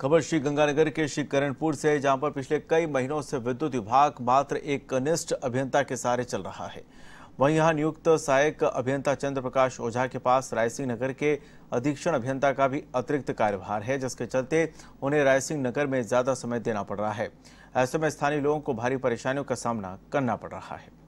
खबर श्री गंगानगर के श्री करणपुर से है जहां पर पिछले कई महीनों से विद्युत विभाग मात्र एक कनिष्ठ अभियंता के सहारे चल रहा है वहीं यहां नियुक्त सहायक अभियंता चंद्र प्रकाश ओझा के पास रायसिंह नगर के अधीक्षण अभियंता का भी अतिरिक्त कार्यभार है जिसके चलते उन्हें रायसिंह नगर में ज्यादा समय देना पड़ रहा है ऐसे में स्थानीय लोगों को भारी परेशानियों का सामना करना पड़ रहा है